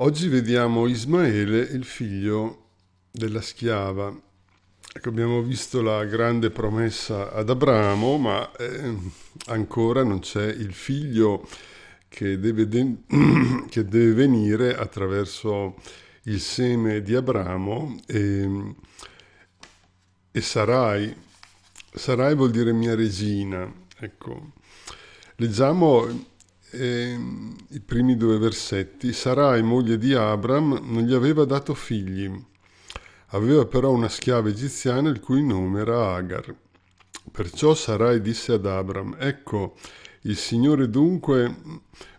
Oggi vediamo Ismaele, il figlio della schiava. Ecco, abbiamo visto la grande promessa ad Abramo, ma eh, ancora non c'è il figlio che deve, de- che deve, venire attraverso il seme di Abramo e, e Sarai. Sarai vuol dire mia regina. Ecco. Leggiamo eh, i primi due versetti, Sarai, moglie di Abram, non gli aveva dato figli, aveva però una schiava egiziana il cui nome era Agar. Perciò Sarai disse ad Abram, ecco, il Signore dunque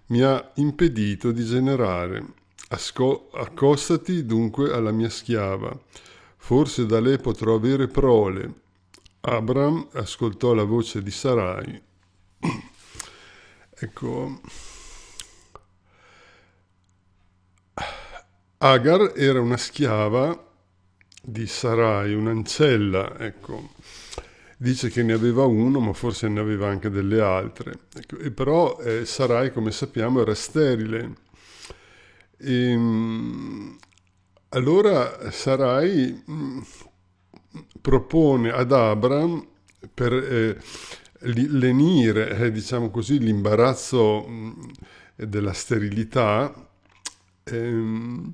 mi ha impedito di generare, Asco- accostati dunque alla mia schiava, forse da lei potrò avere prole. Abram ascoltò la voce di Sarai. Ecco. Agar era una schiava di Sarai, un'ancella, ecco. Dice che ne aveva uno, ma forse ne aveva anche delle altre. Ecco. E però eh, Sarai, come sappiamo, era sterile. E, ehm, allora Sarai mh, mm, propone ad Abram per eh, lenire, eh, diciamo così, l'imbarazzo mm, della sterilità, ehm,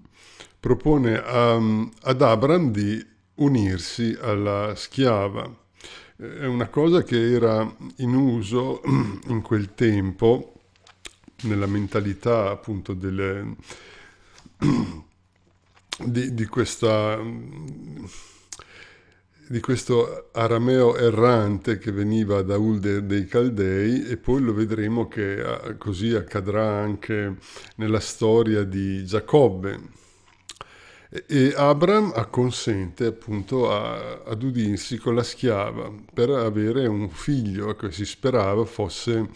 propone a, ehm, ad Abram di unirsi alla schiava. È una cosa che era in uso in quel tempo, nella mentalità appunto delle, di, di questa mm, di questo arameo errante che veniva da Ulder dei Caldei e poi lo vedremo che ah, così accadrà anche nella storia di Giacobbe. E Abram acconsente appunto a, ad udirsi con la schiava per avere un figlio che si sperava fosse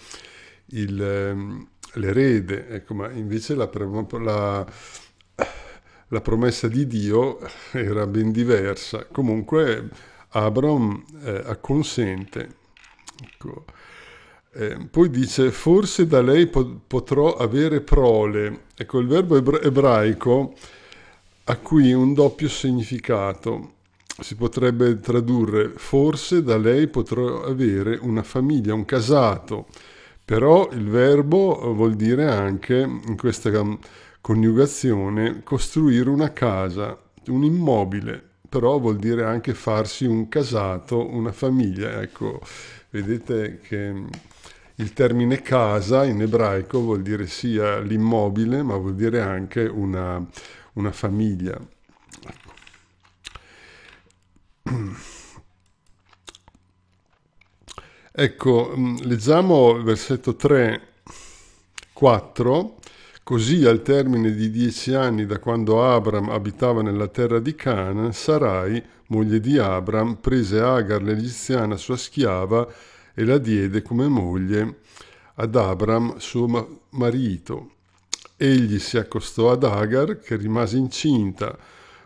il, ehm, l'erede, ecco, ma invece la, la la promessa di Dio era ben diversa. Comunque Abram eh, acconsente. Ecco. Eh, poi dice, forse da lei po- potrò avere prole. Ecco, il verbo ebra- ebraico ha qui un doppio significato. Si potrebbe tradurre, forse da lei potrò avere una famiglia, un casato. Però il verbo vuol dire anche, in questa coniugazione, costruire una casa, un immobile, però vuol dire anche farsi un casato, una famiglia. Ecco, vedete che mm, il termine casa in ebraico vuol dire sia l'immobile, ma vuol dire anche una, una famiglia. Ecco, mm, leggiamo il versetto 3, 4 Così, al termine di dieci anni da quando Abram abitava nella terra di Canaan, Sarai, moglie di Abram, prese Agar l'egiziana sua schiava e la diede come moglie ad Abram suo marito. Egli si accostò ad Agar, che rimase incinta,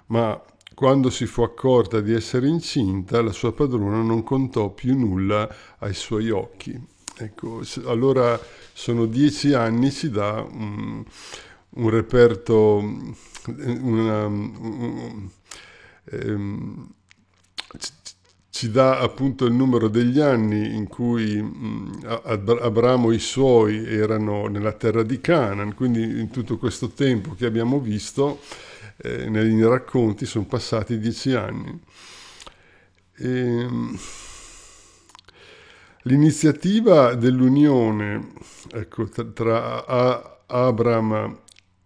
ma quando si fu accorta di essere incinta, la sua padrona non contò più nulla ai suoi occhi. Ecco, allora sono dieci anni, ci dà un, un reperto, una, un, um, ci dà appunto il numero degli anni in cui mm, Abramo e i suoi erano nella terra di Canaan, quindi in tutto questo tempo che abbiamo visto eh, nei racconti sono passati dieci anni. E, ehm, L'iniziativa dell'unione ecco, tra Abram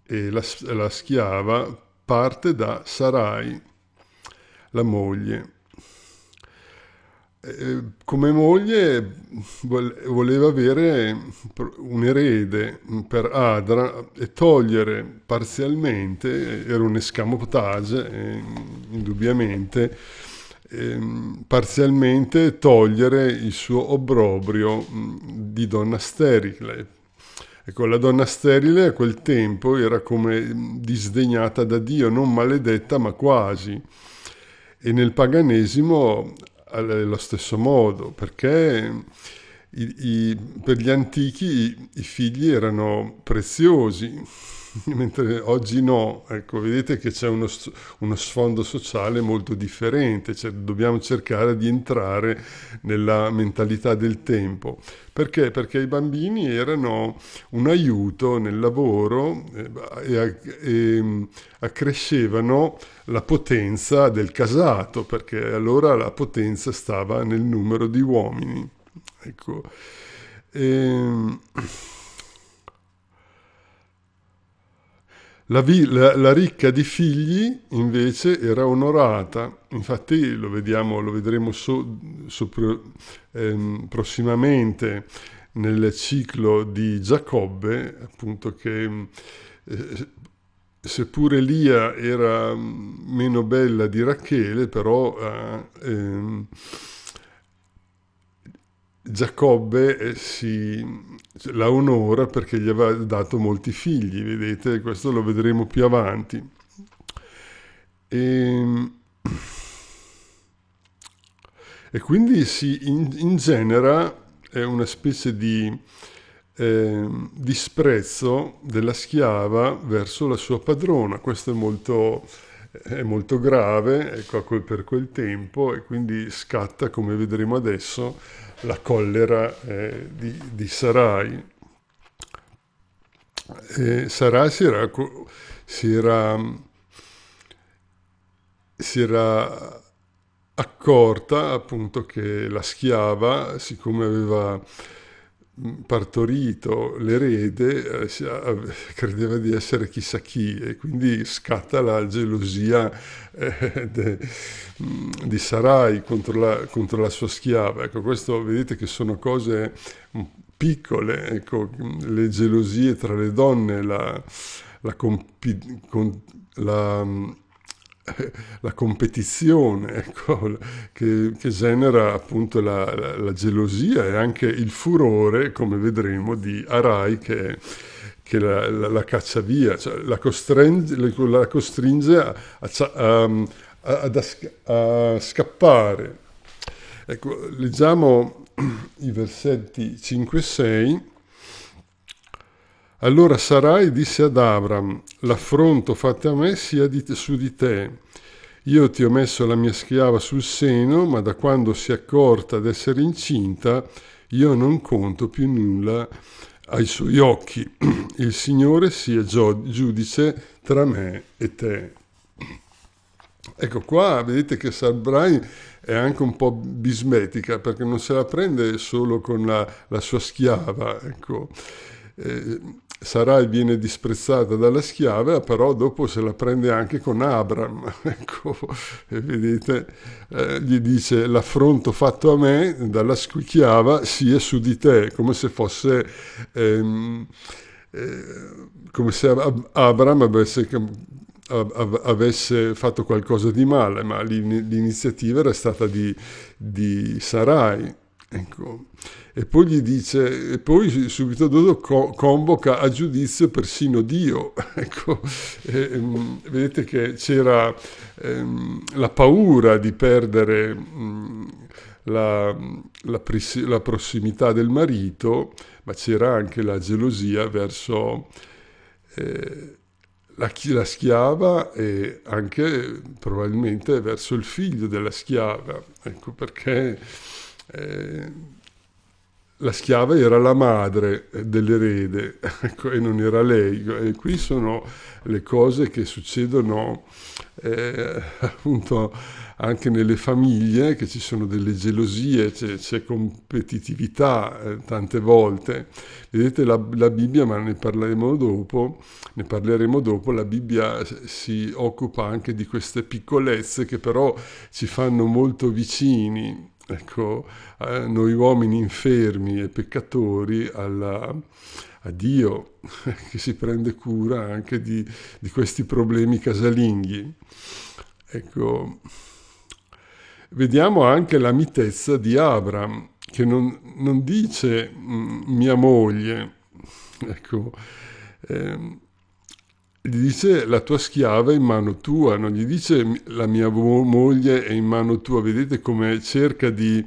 e la, la schiava parte da Sarai, la moglie. Come moglie voleva avere un erede per Adra e togliere parzialmente, era un escamotage eh, indubbiamente, ehm, parzialmente togliere il suo obbrobrio mh, di donna sterile. Ecco, la donna sterile a quel tempo era come disdegnata da Dio, non maledetta ma quasi. E nel paganesimo allo stesso modo, perché i, i, per gli antichi i, i figli erano preziosi mentre oggi no. Ecco, vedete che c'è uno, uno sfondo sociale molto differente, cioè dobbiamo cercare di entrare nella mentalità del tempo. Perché? Perché i bambini erano un aiuto nel lavoro eh, e, e mm, accrescevano la potenza del casato, perché allora la potenza stava nel numero di uomini. Ecco. E... Ehm, La, la, la, ricca di figli invece era onorata, infatti lo, vediamo, lo vedremo so, so, ehm, prossimamente nel ciclo di Giacobbe, appunto che eh, seppur Elia era meno bella di Rachele, però eh, ehm, Giacobbe eh, si, la onora perché gli aveva dato molti figli, vedete, questo lo vedremo più avanti. E, ehm, e quindi si in, ingenera una specie di eh, disprezzo della schiava verso la sua padrona. Questo è molto, è molto grave ecco, per quel tempo e quindi scatta, come vedremo adesso, la collera eh, di, di, Sarai. E Sarai si era, si era, si era accorta appunto che la schiava, siccome aveva partorito l'erede eh, credeva di essere chissà chi e quindi scatta la gelosia eh, de, mm, di Sarai contro la, contro la, sua schiava. Ecco, questo vedete che sono cose mm, piccole, ecco, mm, le gelosie tra le donne, la, la, compi, con, la la competizione ecco, che, che, genera appunto la, la, la, gelosia e anche il furore, come vedremo, di Arai che, che la, la, caccia via, cioè la costringe, la costringe a, a, a, a scappare. Ecco, leggiamo i versetti 5 e 6. Allora Sarai disse ad Abram, l'affronto fatto a me sia di, su di te, io ti ho messo la mia schiava sul seno, ma da quando si è accorta d'essere incinta, io non conto più nulla ai suoi occhi. Il Signore sia giudice tra me e te. Ecco qua, vedete che Sabrai è anche un po' bismetica, perché non se la prende solo con la, la sua schiava, ecco. Eh, Sarai viene disprezzata dalla schiava, però dopo se la prende anche con Abram. ecco, vedete, eh, gli dice l'affronto fatto a me dalla schiava sia su di te, come se fosse... Ehm, eh, come se Abram avesse avesse fatto qualcosa di male, ma l'iniziativa era stata di, di Sarai. Ecco. E poi gli dice, e poi subito dopo convoca a giudizio persino Dio. Ecco. E, um, vedete che c'era um, la paura di perdere um, la, la, pres- la prossimità del marito, ma c'era anche la gelosia verso... Eh, la, la, schiava e anche probabilmente verso il figlio della schiava, ecco perché eh, la schiava era la madre dell'erede ecco, e non era lei. E qui sono le cose che succedono eh, appunto anche nelle famiglie, che ci sono delle gelosie, c'è, c'è competitività eh, tante volte. Vedete la, la, Bibbia, ma ne parleremo dopo, ne parleremo dopo, la Bibbia si occupa anche di queste piccolezze che però ci fanno molto vicini Ecco, eh, noi uomini infermi e peccatori alla, a Dio che si prende cura anche di, di questi problemi casalinghi. Ecco, vediamo anche la mitezza di Abram, che non, non dice mm, mia moglie, ecco, eh, gli dice la tua schiava è in mano tua, non gli dice la mia moglie è in mano tua, vedete come cerca di,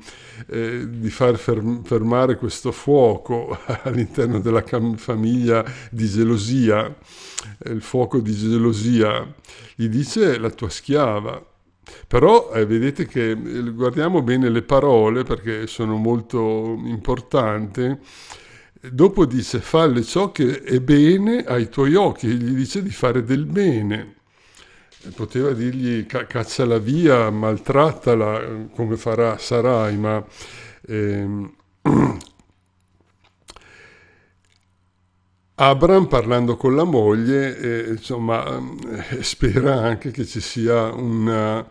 eh, di far fermare questo fuoco all'interno della famiglia di gelosia, eh, il fuoco di gelosia, gli dice la tua schiava. Però eh, vedete che eh, guardiamo bene le parole perché sono molto importanti Dopo dice falle ciò che è bene ai tuoi occhi, gli dice di fare del bene. Poteva dirgli cacciala via, maltrattala, come farà, sarai, ma... Ehm, Abram parlando con la moglie eh, insomma, eh, spera anche che ci sia una,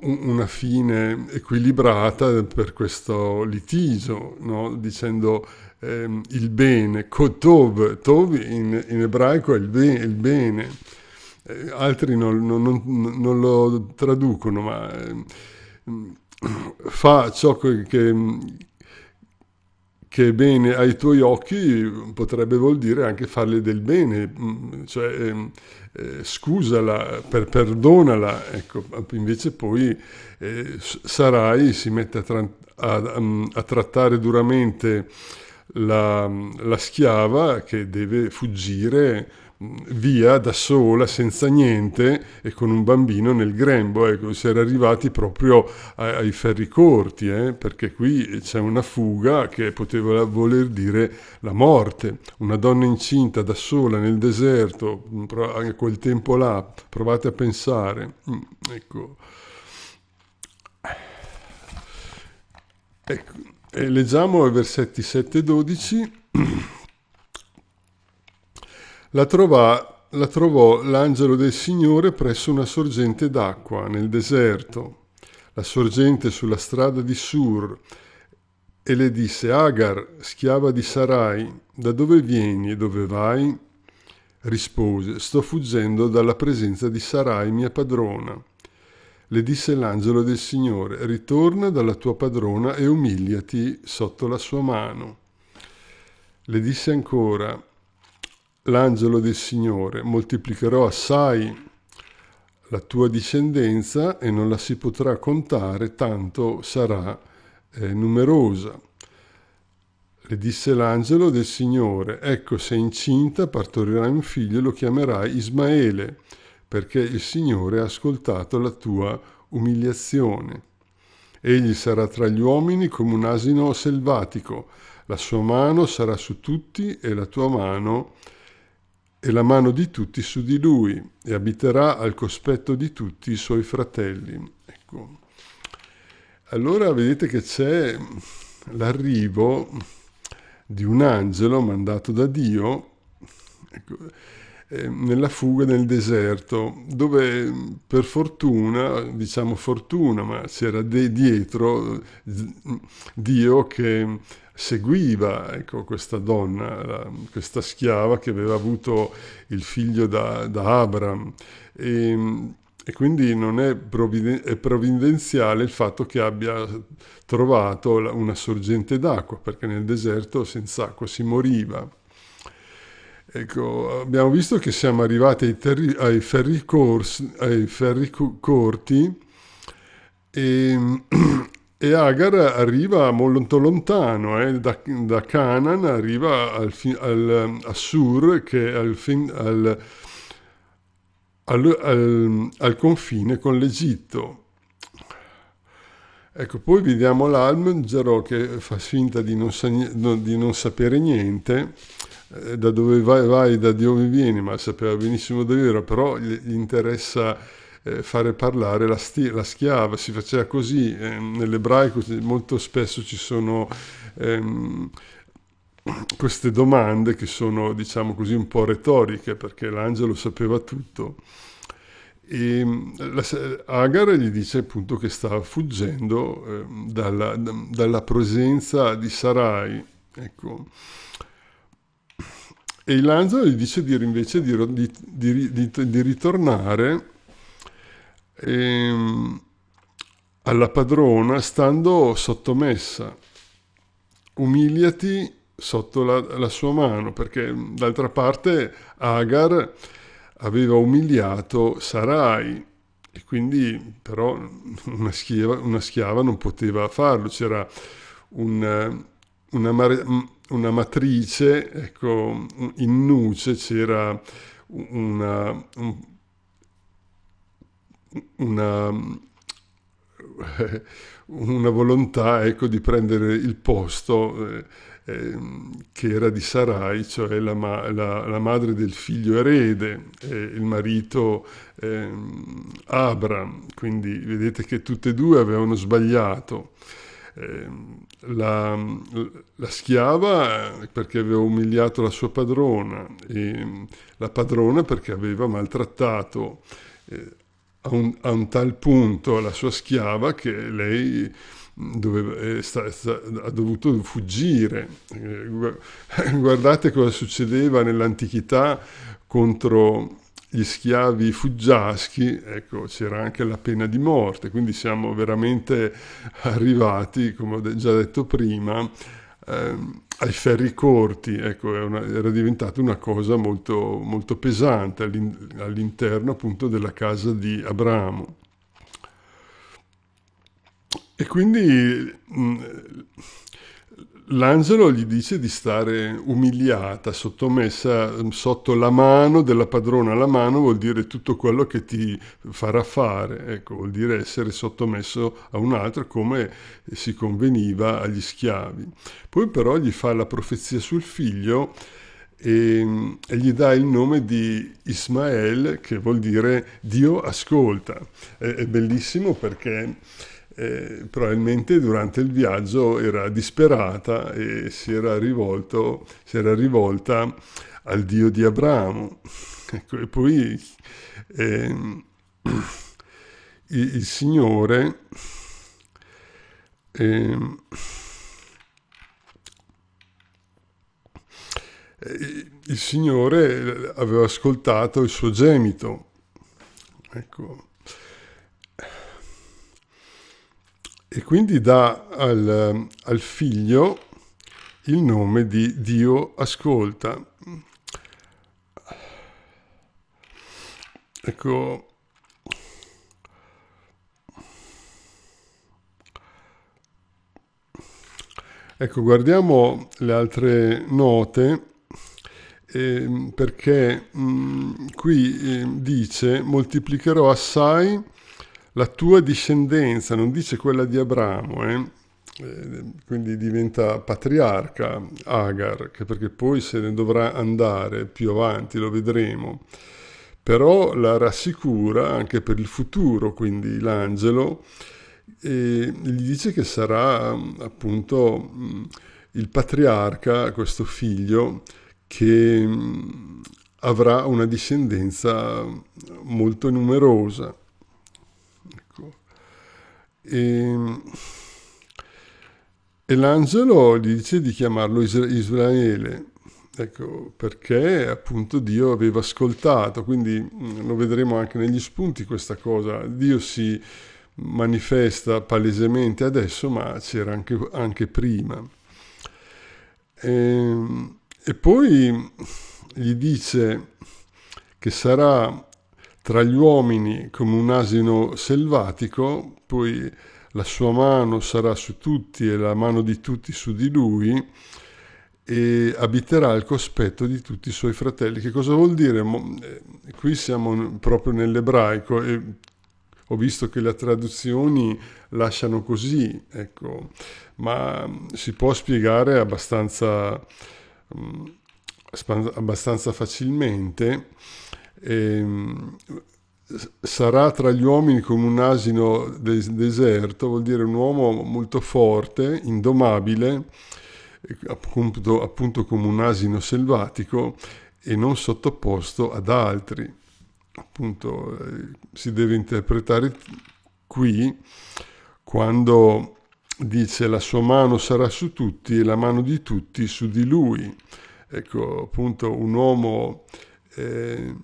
una fine equilibrata per questo litigio, no? dicendo ehm, il bene, Kotov, Tov in, in ebraico è il, be, il bene, eh, altri non, non, non, non, lo traducono, ma eh, fa ciò che, che è bene ai tuoi occhi, potrebbe vuol dire anche farle del bene, mm, cioè ehm, eh, scusala, per, perdonala, ecco, invece poi eh, Sarai si mette a, tra- a, a, mm, a trattare duramente la, la schiava che deve fuggire via da sola, senza niente e con un bambino nel grembo. Ecco, si era arrivati proprio ai, ai ferri corti, eh, perché qui c'è una fuga che poteva voler dire la morte. Una donna incinta da sola nel deserto, anche quel tempo là, provate a pensare. Mm, ecco. Ecco. E leggiamo i versetti 7 e 12. La, trova, la trovò l'angelo del Signore presso una sorgente d'acqua nel deserto, la sorgente sulla strada di Sur, e le disse, Agar, schiava di Sarai, da dove vieni e dove vai? Rispose, sto fuggendo dalla presenza di Sarai, mia padrona le disse l'angelo del Signore, ritorna dalla tua padrona e umiliati sotto la sua mano. Le disse ancora l'angelo del Signore, moltiplicherò assai la tua discendenza e non la si potrà contare, tanto sarà eh, numerosa. Le disse l'angelo del Signore, ecco sei incinta, partorirai un figlio e lo chiamerai Ismaele perché il Signore ha ascoltato la tua umiliazione. Egli sarà tra gli uomini come un asino selvatico, la sua mano sarà su tutti e la tua mano e la mano di tutti su di lui, e abiterà al cospetto di tutti i suoi fratelli. Ecco. Allora vedete che c'è l'arrivo di un angelo mandato da Dio. Ecco eh, nella fuga nel deserto, dove mm, per fortuna, diciamo fortuna, ma c'era dietro mm, Dio che mm, seguiva ecco, questa donna, la, questa schiava che aveva avuto il figlio da, da Abram. E, e quindi non è, provviden- è, provvidenziale il fatto che abbia trovato una sorgente d'acqua, perché nel deserto senza acqua si moriva. Ecco, abbiamo visto che siamo arrivati ai, terri, ai, ferri, corsi, ai ferri corti e, ehm, e, Agar arriva molto lontano, eh, da, da, Canaan arriva al, al, a Sur che è al, al, al confine con l'Egitto. Ecco, poi vediamo l'Alm, che fa finta di non, sa, di non sapere niente eh, da dove vai, vai, da di dove vieni, ma sapeva benissimo Davvero, però gli interessa eh, fare parlare la, sti- la, schiava, si faceva così, ehm, nell'ebraico molto spesso ci sono ehm, queste domande che sono, diciamo così, un po' retoriche, perché l'angelo sapeva tutto. E mm, Agar gli dice appunto che stava fuggendo eh, dalla, dalla presenza di Sarai. Ecco e il Lanza gli dice di, invece di, di, di, di ritornare ehm, alla padrona stando sottomessa. Umiliati sotto la, la sua mano, perché d'altra parte Agar aveva umiliato Sarai e quindi però una schiava, una schiava non poteva farlo, c'era un una, mm, una matrice, ecco, in nuce c'era una, una, una, volontà ecco, di prendere il posto eh, eh, che era di Sarai, cioè la, la, la madre del figlio erede, eh, il marito ehm, Abram. Quindi vedete che tutte e due avevano sbagliato. Ehm, la, la, schiava eh, perché aveva umiliato la sua padrona e mm, la padrona perché aveva maltrattato eh, a un, a un tal punto la sua schiava che lei mm, doveva, eh, sta, sta, ha dovuto fuggire. Guardate cosa succedeva nell'antichità contro gli schiavi fuggiaschi, ecco, c'era anche la pena di morte, quindi siamo veramente arrivati, come ho già detto prima, ehm, ai ferri corti, ecco, una, era diventata una cosa molto, molto pesante all'interno appunto della casa di Abramo. E quindi mh, L'angelo gli dice di stare umiliata, sottomessa mm, sotto la mano della padrona. La mano vuol dire tutto quello che ti farà fare, ecco, vuol dire essere sottomesso a un altro come si conveniva agli schiavi. Poi però gli fa la profezia sul figlio e, mm, e gli dà il nome di Ismael, che vuol dire Dio ascolta. È, è bellissimo perché eh, probabilmente durante il viaggio era disperata e si era, rivolto, si era rivolta al Dio di Abramo. Ecco, e poi eh, il, il, Signore ehm, eh, il Signore aveva ascoltato il suo gemito. Ecco. e quindi dà al, al figlio il nome di Dio ascolta. Ecco, Ecco, guardiamo le altre note eh, perché mh, qui eh, dice moltiplicherò assai la tua discendenza, non dice quella di Abramo, eh? eh? quindi diventa patriarca Agar, che perché poi se ne dovrà andare più avanti, lo vedremo. Però la rassicura anche per il futuro, quindi l'angelo, e gli dice che sarà appunto mm, il patriarca, questo figlio, che mm, avrà una discendenza molto numerosa. E, ehm, e l'angelo gli dice di chiamarlo Israele, ecco, perché appunto Dio aveva ascoltato, quindi mm, lo vedremo anche negli spunti questa cosa, Dio si manifesta palesemente adesso, ma c'era anche, anche prima. E, ehm, e poi gli dice che sarà tra gli uomini come un asino selvatico, poi la sua mano sarà su tutti e la mano di tutti su di lui e abiterà al cospetto di tutti i suoi fratelli. Che cosa vuol dire? Eh, qui siamo proprio nell'ebraico e ho visto che le traduzioni lasciano così, ecco, ma mm, si può spiegare abbastanza, mm, abbastanza facilmente Ehm, sarà tra gli uomini come un asino des- deserto, vuol dire un uomo molto forte, indomabile, appunto, appunto come un asino selvatico e non sottoposto ad altri. Appunto eh, si deve interpretare qui quando dice la sua mano sarà su tutti e la mano di tutti su di lui. Ecco, appunto un uomo... Eh,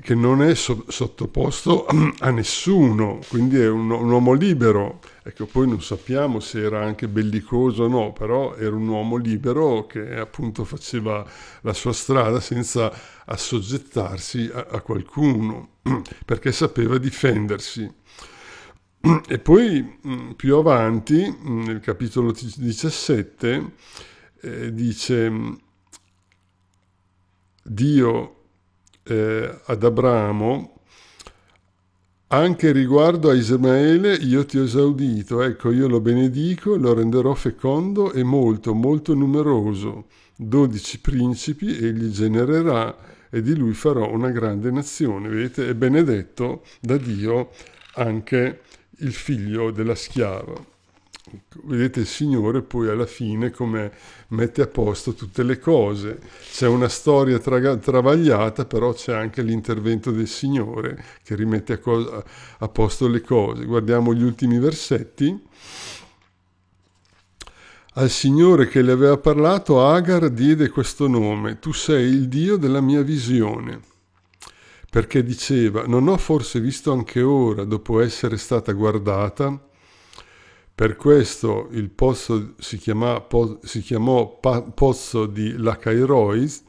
che non è so- sottoposto a nessuno, quindi è un, un, uomo libero. Ecco, poi non sappiamo se era anche bellicoso o no, però era un uomo libero che appunto faceva la sua strada senza assoggettarsi a, a qualcuno, perché sapeva difendersi. E poi mm, più avanti, mm, nel capitolo 17, eh, dice mm, Dio eh, ad Abramo, anche riguardo a Ismaele io ti ho esaudito, ecco io lo benedico, lo renderò fecondo e molto, molto numeroso, dodici principi egli genererà e di lui farò una grande nazione. Vedete, è benedetto da Dio anche il figlio della schiava. Vedete il Signore poi alla fine come mette a posto tutte le cose. C'è una storia tra- travagliata, però c'è anche l'intervento del Signore che rimette a, co- a posto le cose. Guardiamo gli ultimi versetti. Al Signore che le aveva parlato, Agar diede questo nome, tu sei il Dio della mia visione, perché diceva, non ho forse visto anche ora, dopo essere stata guardata, per questo il pozzo si, chiama, po, si chiamò pa, pozzo di Lacairois,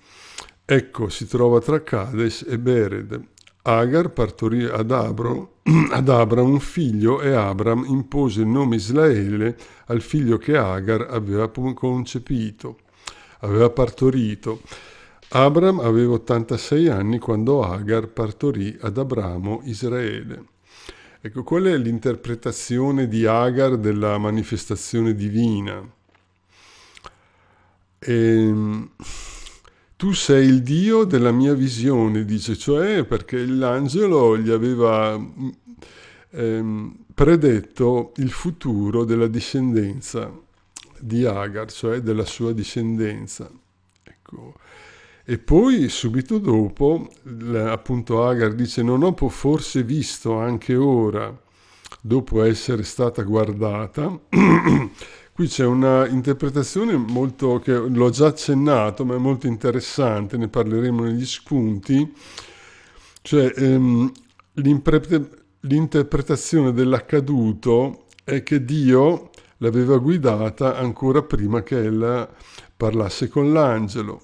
ecco si trova tra Cades e Bered. Agar partorì ad, Abro, ad Abram un figlio e Abram impose il nome Israele al figlio che Agar aveva concepito, aveva partorito. Abram aveva 86 anni quando Agar partorì ad Abramo Israele. Ecco, qual è l'interpretazione di Agar della manifestazione divina? E, ehm, tu sei il Dio della mia visione, dice, cioè perché l'angelo gli aveva mm, ehm, predetto il futuro della discendenza di Agar, cioè della sua discendenza. Ecco. E poi subito dopo, appunto Agar dice, non ho forse visto anche ora, dopo essere stata guardata, Qui c'è una interpretazione molto, che l'ho già accennato, ma è molto interessante, ne parleremo negli spunti, cioè ehm, l'interpretazione dell'accaduto è che Dio l'aveva guidata ancora prima che ella parlasse con l'angelo.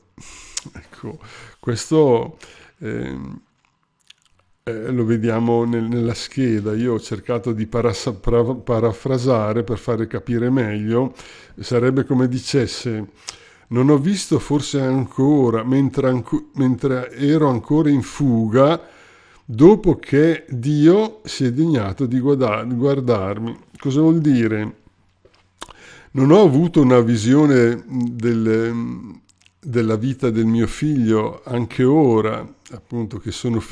Ecco, questo eh, eh, lo vediamo nel, nella scheda. Io ho cercato di parasa, pra, parafrasare per fare capire meglio. Sarebbe come dicesse, non ho visto forse ancora, mentre, anco, mentre ero ancora in fuga, dopo che Dio si è degnato di guardarmi. Cosa vuol dire? Non ho avuto una visione del, della vita del mio figlio anche ora, appunto che sono,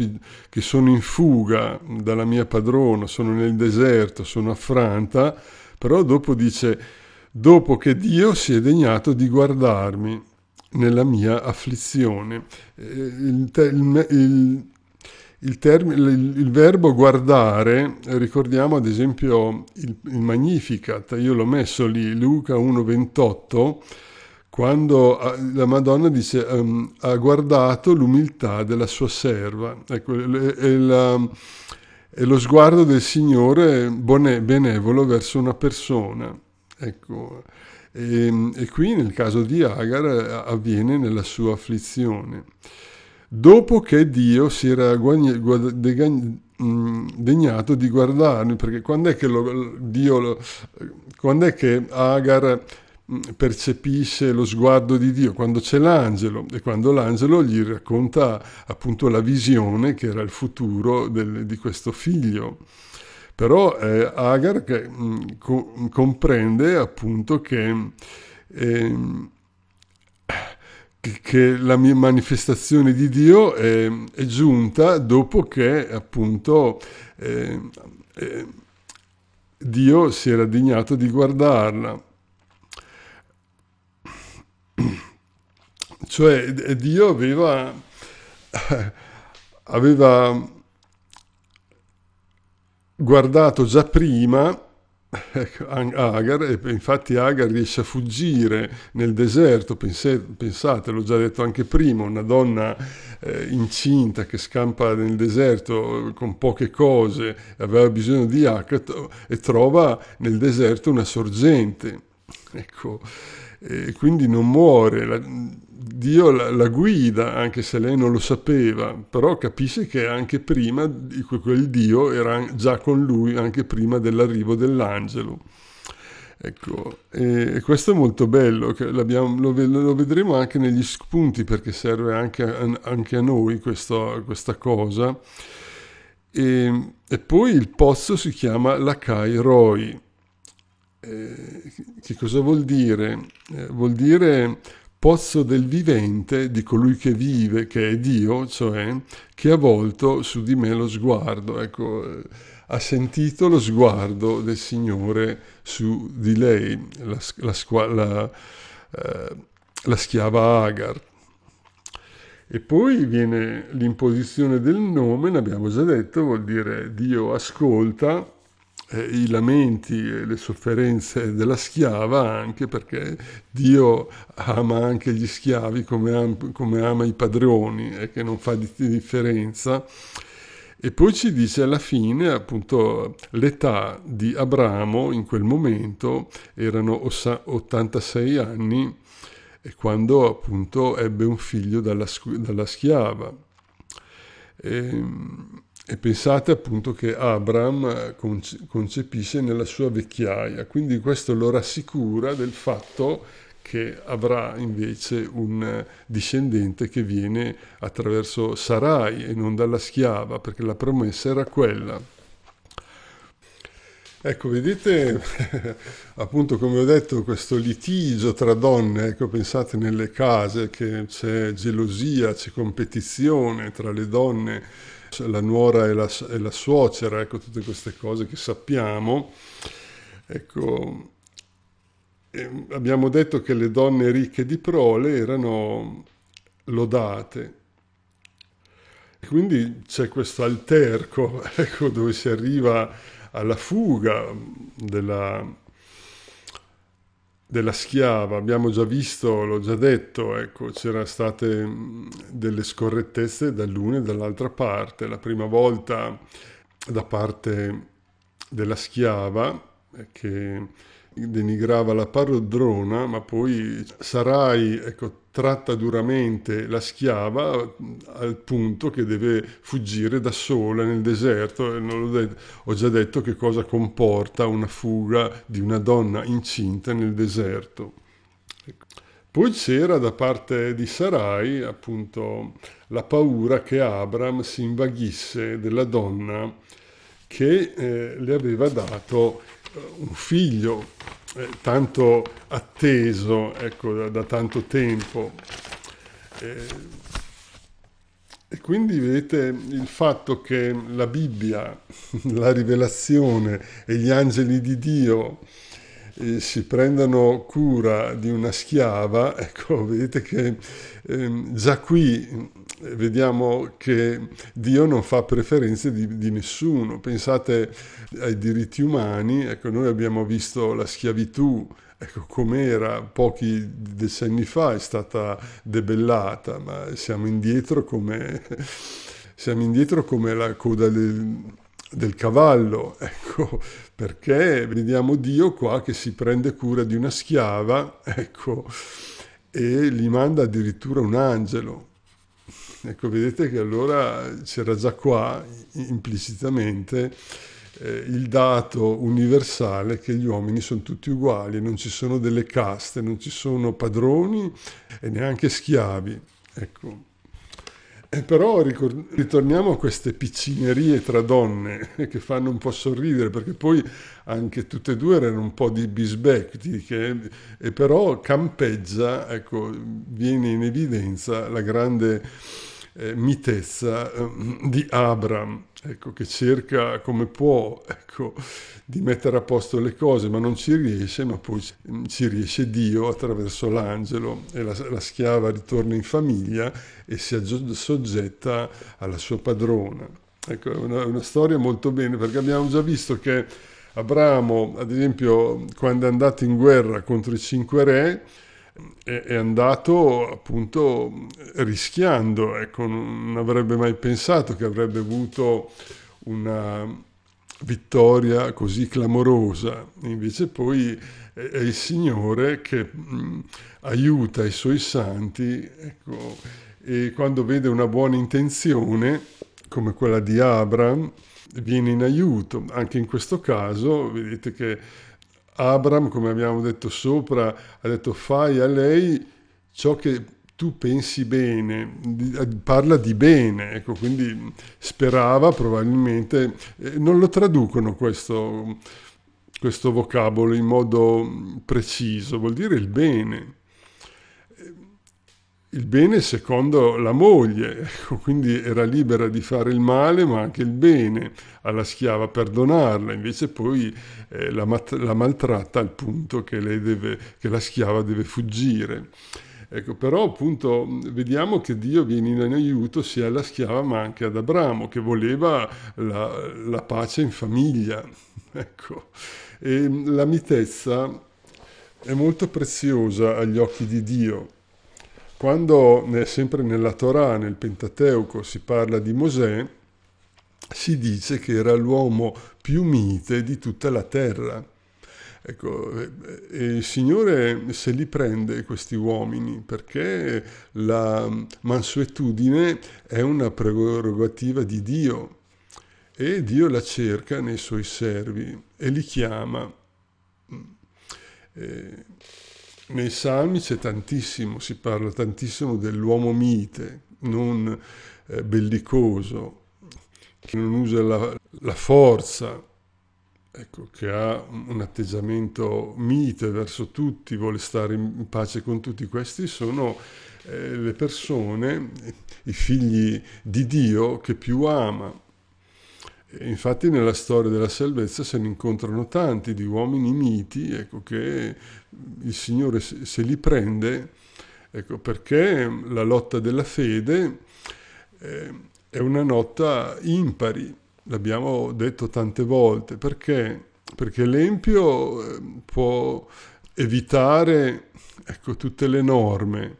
che sono in fuga dalla mia padrona, sono nel deserto, sono affranta, però dopo dice, dopo che Dio si è degnato di guardarmi nella mia afflizione. Il, il, il, il, il, verbo guardare, ricordiamo ad esempio il, il Magnificat, io l'ho messo lì, Luca 1,28, quando ah, la Madonna dice um, ehm, ha guardato l'umiltà della sua serva. Ecco, è, la, è lo sguardo del Signore benevolo verso una persona. Ecco, e, ehm, e, qui nel caso di Agar eh, avviene nella sua afflizione. Dopo che Dio si era degnato di guardarmi, perché quando è che, lo, Dio lo, quando è che Agar Mm, percepisce lo sguardo di Dio quando c'è l'angelo e quando l'angelo gli racconta appunto la visione che era il futuro del, di questo figlio. Però eh, Agar che, mh, mm, co comprende appunto che, eh, che la manifestazione di Dio è, è, giunta dopo che appunto ehm, eh, Dio si era degnato di guardarla. Cioè Dio aveva, aveva guardato già prima ecco, Agar, e infatti Agar riesce a fuggire nel deserto, pensate, l'ho già detto anche prima, una donna eh, incinta che scampa nel deserto con poche cose, aveva bisogno di acqua e trova nel deserto una sorgente. Ecco, e quindi non muore. La, Dio la, la, guida, anche se lei non lo sapeva, però capisce che anche prima di quel Dio era già con lui, anche prima dell'arrivo dell'angelo. Ecco, e questo è molto bello, lo, lo, vedremo anche negli spunti perché serve anche a, anche a noi questo, questa cosa. E, e, poi il pozzo si chiama Lakai Roy. Eh, che cosa vuol dire? Eh, vuol dire pozzo del vivente di colui che vive, che è Dio, cioè che ha volto su di me lo sguardo. Ecco, eh, ha sentito lo sguardo del Signore su di lei, la, la, la, eh, la schiava Agar. E poi viene l'imposizione del nome, l'abbiamo già detto, vuol dire Dio ascolta, eh, i lamenti e le sofferenze della schiava anche perché Dio ama anche gli schiavi come, am, come ama i padroni e eh, che non fa di, di differenza. E poi ci dice alla fine, appunto, l'età di Abramo in quel momento erano 86 anni e quando appunto ebbe un figlio dalla, dalla schiava. E, ehm, e pensate appunto che Abram eh, concepisce nella sua vecchiaia, quindi questo lo rassicura del fatto che avrà invece un eh, discendente che viene attraverso Sarai e non dalla schiava, perché la promessa era quella. Ecco, vedete appunto come ho detto questo litigio tra donne, ecco pensate nelle case che c'è gelosia, c'è competizione tra le donne, la nuora e la, e la suocera, ecco tutte queste cose che sappiamo. Ecco, ehm, abbiamo detto che le donne ricche di prole erano lodate. Quindi c'è questo alterco ecco, dove si arriva alla fuga della, della schiava, abbiamo già visto, l'ho già detto, ecco, c'erano state mm, delle scorrettezze dall'una e dall'altra parte. La prima volta da parte della schiava eh, che denigrava la parodrona, ma poi Sarai ecco, tratta duramente la schiava al punto che deve fuggire da sola nel deserto. Non ho già detto che cosa comporta una fuga di una donna incinta nel deserto. Poi c'era da parte di Sarai appunto la paura che Abram si invaghisse della donna che eh, le aveva dato un figlio eh, tanto atteso ecco, da, da, tanto tempo. Eh, e quindi vedete il fatto che la Bibbia, la rivelazione e gli angeli di Dio eh, si prendano cura di una schiava, ecco, vedete che eh, già qui vediamo che Dio non fa preferenze di, di nessuno. Pensate ai diritti umani, ecco, noi abbiamo visto la schiavitù ecco, com'era pochi decenni fa, è stata debellata, ma siamo indietro come, siamo indietro come la coda del, del cavallo, ecco, perché vediamo Dio qua che si prende cura di una schiava, ecco, e gli manda addirittura un angelo. Ecco, vedete che allora c'era già qua implicitamente eh, il dato universale che gli uomini sono tutti uguali, non ci sono delle caste, non ci sono padroni e neanche schiavi. Ecco. E eh, però ritorniamo a queste piccinerie tra donne eh, che fanno un po' sorridere, perché poi anche tutte e due erano un po' di bisbecchi, eh, e però campeggia, ecco, viene in evidenza la grande eh, mitezza eh, di Abram, ecco, che cerca come può ecco, di mettere a posto le cose, ma non ci riesce, ma poi ci mm, riesce Dio attraverso l'angelo e la, la schiava ritorna in famiglia e si soggetta alla sua padrona. Ecco, è una, una storia molto bene perché abbiamo già visto che Abramo, ad esempio, quando è andato in guerra contro i cinque re, è andato appunto rischiando, ecco, non avrebbe mai pensato che avrebbe avuto una vittoria così clamorosa, invece poi è il Signore che mh, mm, aiuta i suoi santi ecco, e quando vede una buona intenzione come quella di Abram viene in aiuto, anche in questo caso vedete che Abram, come abbiamo detto sopra, ha detto fai a lei ciò che tu pensi bene, eh, parla di bene, ecco, quindi sperava probabilmente, eh, non lo traducono questo, questo vocabolo in modo preciso, vuol dire il bene il bene secondo la moglie, ecco, quindi era libera di fare il male ma anche il bene alla schiava, perdonarla, invece poi eh, la, la, maltratta al punto che, deve, che la schiava deve fuggire. Ecco, però appunto vediamo che Dio viene in aiuto sia alla schiava ma anche ad Abramo che voleva la, la pace in famiglia. ecco. E la mitezza è molto preziosa agli occhi di Dio quando eh, sempre nella Torah, nel Pentateuco, si parla di Mosè, si dice che era l'uomo più mite di tutta la terra. Ecco, eh, eh, il Signore se li prende questi uomini perché la mansuetudine è una prerogativa di Dio e Dio la cerca nei suoi servi e li chiama. Mm. E nei salmi c'è tantissimo, si parla tantissimo dell'uomo mite, non eh, bellicoso, che non usa la, la forza, ecco, che ha un atteggiamento mite verso tutti, vuole stare in pace con tutti, questi sono eh, le persone, i figli di Dio che più ama. Infatti nella storia della salvezza se ne incontrano tanti di uomini miti, ecco, che il Signore se li prende, ecco, perché la lotta della fede eh, è una lotta impari, l'abbiamo detto tante volte, perché? Perché l'empio eh, può evitare ecco, tutte le norme,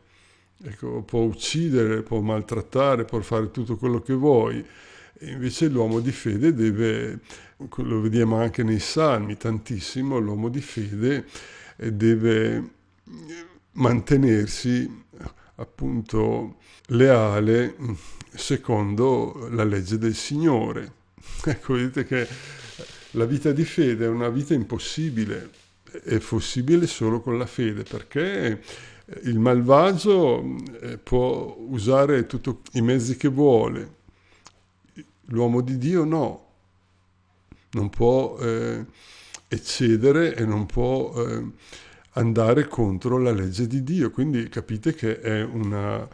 ecco, può uccidere, può maltrattare, può fare tutto quello che vuoi, Invece l'uomo di fede deve, lo vediamo anche nei salmi tantissimo, l'uomo di fede eh, deve eh, mantenersi appunto leale mm, secondo la legge del Signore. Ecco, vedete che la vita di fede è una vita impossibile, è possibile solo con la fede, perché eh, il malvagio mm, può usare tutti i mezzi che vuole, L'uomo di Dio no, non può eh, eccedere e non può eh, andare contro la legge di Dio. Quindi capite che è una,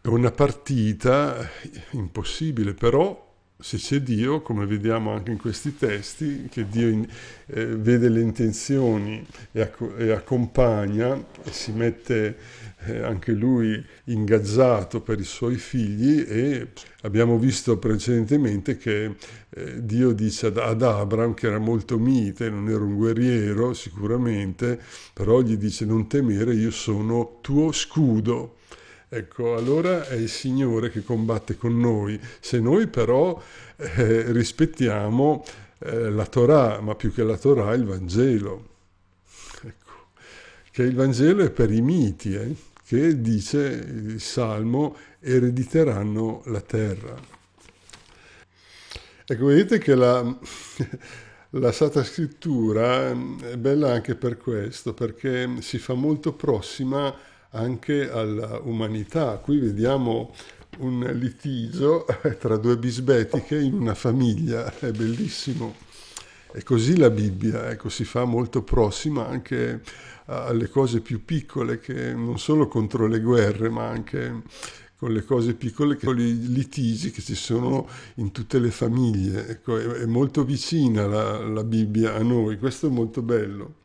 è una partita impossibile, però se c'è Dio, come vediamo anche in questi testi, che Dio in, eh, vede le intenzioni e, ac- e, accompagna e si mette eh, anche lui ingaggiato per i suoi figli e abbiamo visto precedentemente che eh, Dio dice ad, ad Abram che era molto mite, non era un guerriero sicuramente, però gli dice non temere, io sono tuo scudo. Ecco, allora è il Signore che combatte con noi. Se noi però eh, rispettiamo eh, la Torah, ma più che la Torah, il Vangelo. Ecco, che il Vangelo è per i miti, eh, che dice il Salmo, erediteranno la terra. Ecco, vedete che la, la Santa Scrittura eh, è bella anche per questo, perché si fa molto prossima a anche all'umanità. Qui vediamo un litigio tra due bisbetiche in una famiglia, è bellissimo. E così la Bibbia ecco, si fa molto prossima anche alle cose più piccole, che non solo contro le guerre, ma anche con le cose piccole, con i litigi che ci sono in tutte le famiglie. Ecco, è, molto vicina la, la Bibbia a noi, questo è molto bello.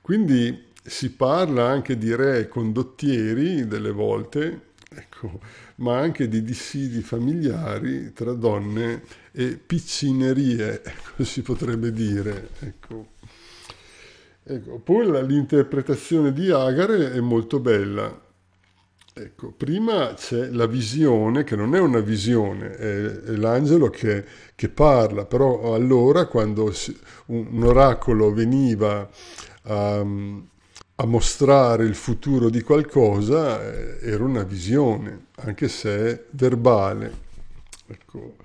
Quindi si parla anche di re condottieri delle volte, ecco, ma anche di dissidi familiari tra donne e piccinerie, ecco, si potrebbe dire. Ecco. Ecco, poi l'interpretazione di Agare è molto bella. Ecco, prima c'è la visione, che non è una visione, è, è l'angelo che, che, parla, però allora quando si, un, un, oracolo veniva a... Um, ehm, a mostrare il futuro di qualcosa eh, era una visione, anche se verbale. Ecco.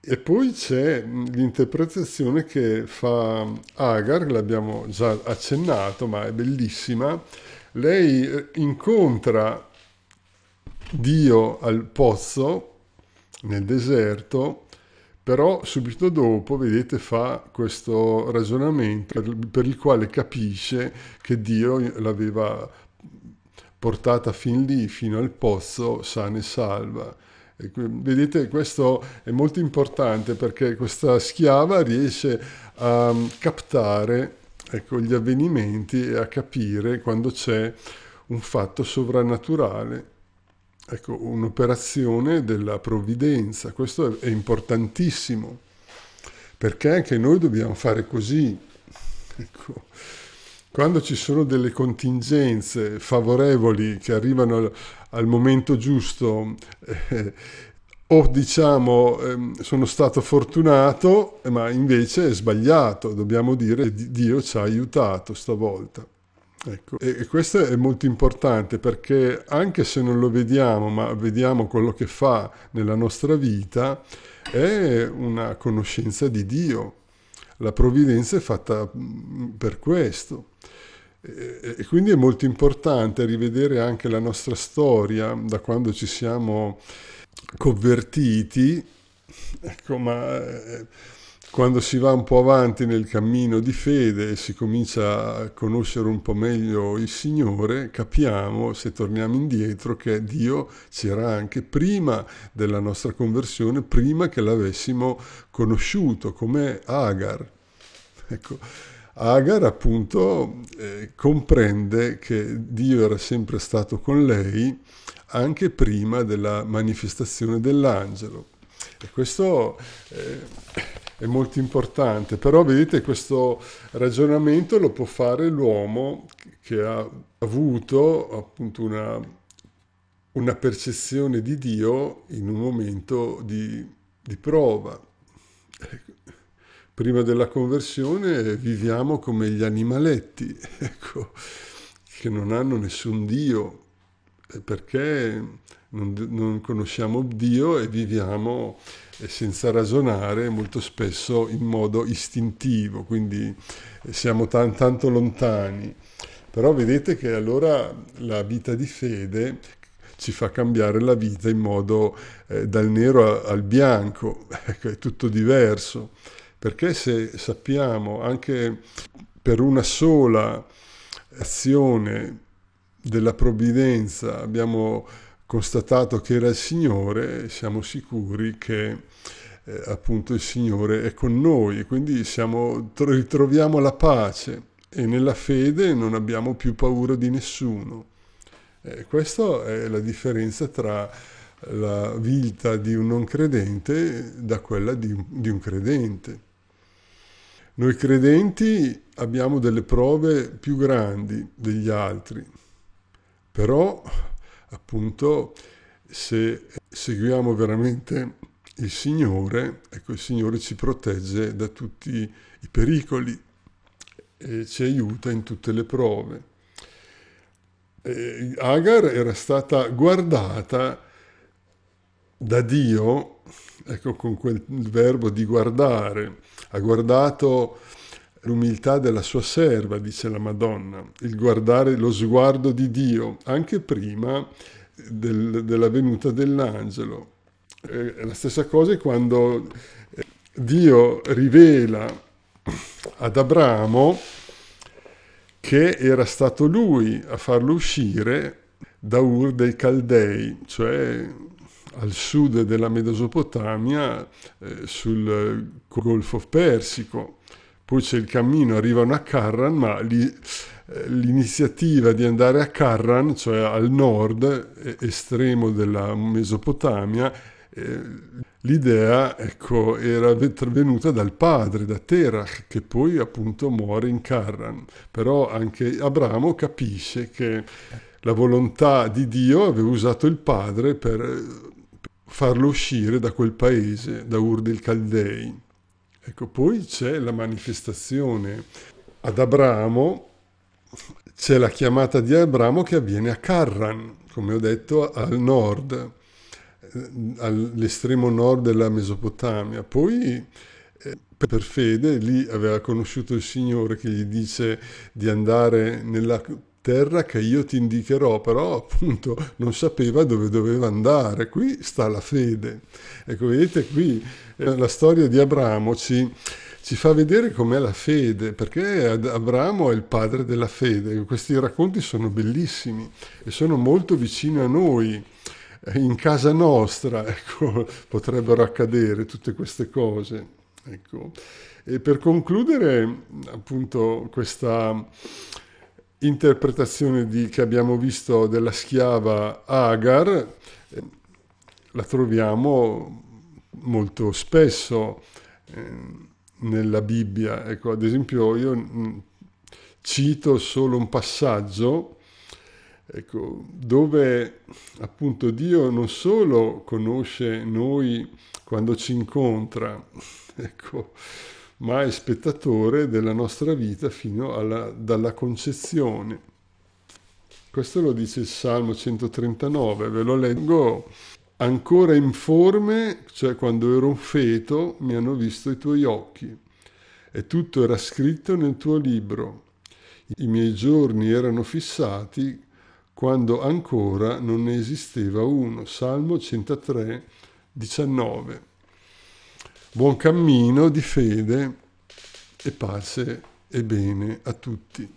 E poi c'è mm, l'interpretazione che fa Agar, l'abbiamo già accennato, ma è bellissima. Lei eh, incontra Dio al pozzo, nel deserto, però subito dopo, vedete, fa questo ragionamento per, per il quale capisce che Dio l'aveva portata fin lì, fino al pozzo, sana e salva. Vedete, questo è molto importante perché questa schiava riesce a mm, captare ecco, gli avvenimenti e a capire quando c'è un fatto sovrannaturale. Ecco, un'operazione della provvidenza, questo è importantissimo, perché anche noi dobbiamo fare così. Ecco, quando ci sono delle contingenze favorevoli che arrivano al, al momento giusto, eh, o diciamo eh, sono stato fortunato, ma invece è sbagliato, dobbiamo dire Dio ci ha aiutato stavolta. Ecco, e questo è molto importante perché anche se non lo vediamo, ma vediamo quello che fa nella nostra vita, è una conoscenza di Dio. La provvidenza è fatta mm, per questo. E quindi è molto importante rivedere anche la nostra storia da quando ci siamo convertiti. Ecco, ma eh, quando si va un po' avanti nel cammino di fede e si comincia a conoscere un po' meglio il Signore, capiamo, se torniamo indietro, che Dio c'era anche prima della nostra conversione, prima che l'avessimo conosciuto, come Agar. Ecco, Agar appunto eh, comprende che Dio era sempre stato con lei anche prima della manifestazione dell'angelo. E questo eh, è molto importante, però vedete questo ragionamento lo può fare l'uomo che ha avuto appunto una, una percezione di Dio in un momento di, di prova. Prima della conversione viviamo come gli animaletti, ecco, che non hanno nessun Dio, perché non, non conosciamo Dio e viviamo eh, senza ragionare, molto spesso in modo istintivo, quindi eh, siamo tan, tanto lontani. Però vedete che allora la vita di fede ci fa cambiare la vita in modo eh, dal nero al bianco, ecco, è tutto diverso, perché se sappiamo anche per una sola azione della provvidenza abbiamo constatato che era il Signore, siamo sicuri che eh, appunto il Signore è con noi, quindi siamo, ritroviamo la pace e nella fede non abbiamo più paura di nessuno. Eh, questa è la differenza tra la vita di un non credente da quella di, di un credente. Noi credenti abbiamo delle prove più grandi degli altri, però appunto se seguiamo veramente il Signore, ecco il Signore ci protegge da tutti i pericoli e ci aiuta in tutte le prove. E Agar era stata guardata da Dio, ecco con quel verbo di guardare, ha guardato L'umiltà della sua serva, dice la Madonna, il guardare lo sguardo di Dio anche prima del, della venuta dell'angelo. Eh, la stessa cosa è quando eh, Dio rivela ad Abramo che era stato lui a farlo uscire da Ur dei Caldei, cioè al sud della Mesopotamia, eh, sul Golfo Persico poi c'è il cammino, arrivano a Carran, ma eh, l'iniziativa di andare a Carran, cioè al nord estremo della Mesopotamia, eh, l'idea ecco, era venuta dal padre, da Terach, che poi appunto muore in Carran. Però anche Abramo capisce che la volontà di Dio aveva usato il padre per farlo uscire da quel paese, da Ur del Caldei. Ecco, poi c'è la manifestazione ad Abramo, c'è la chiamata di Abramo che avviene a Carran, come ho detto, al nord, eh, all'estremo nord della Mesopotamia. Poi eh, per fede lì aveva conosciuto il Signore che gli dice di andare nella terra che io ti indicherò, però appunto non sapeva dove doveva andare. Qui sta la fede. Ecco, vedete qui eh, la storia di Abramo ci, ci fa vedere com'è la fede, perché Abramo è il padre della fede. Ecco, questi racconti sono bellissimi e sono molto vicini a noi. Eh, in casa nostra ecco, potrebbero accadere tutte queste cose. Ecco. E per concludere appunto questa, interpretazione di, che abbiamo visto della schiava Agar eh, la troviamo molto spesso eh, nella Bibbia. Ecco, ad esempio io mm, cito solo un passaggio ecco, dove appunto Dio non solo conosce noi quando ci incontra, ecco, ma è spettatore della nostra vita fino alla dalla concezione. Questo lo dice il Salmo 139, ve lo leggo. Ancora in forme, cioè quando ero un feto, mi hanno visto i tuoi occhi e tutto era scritto nel tuo libro. I miei giorni erano fissati quando ancora non ne esisteva uno. Salmo 103, 19. Buon cammino di fede e pace e bene a tutti.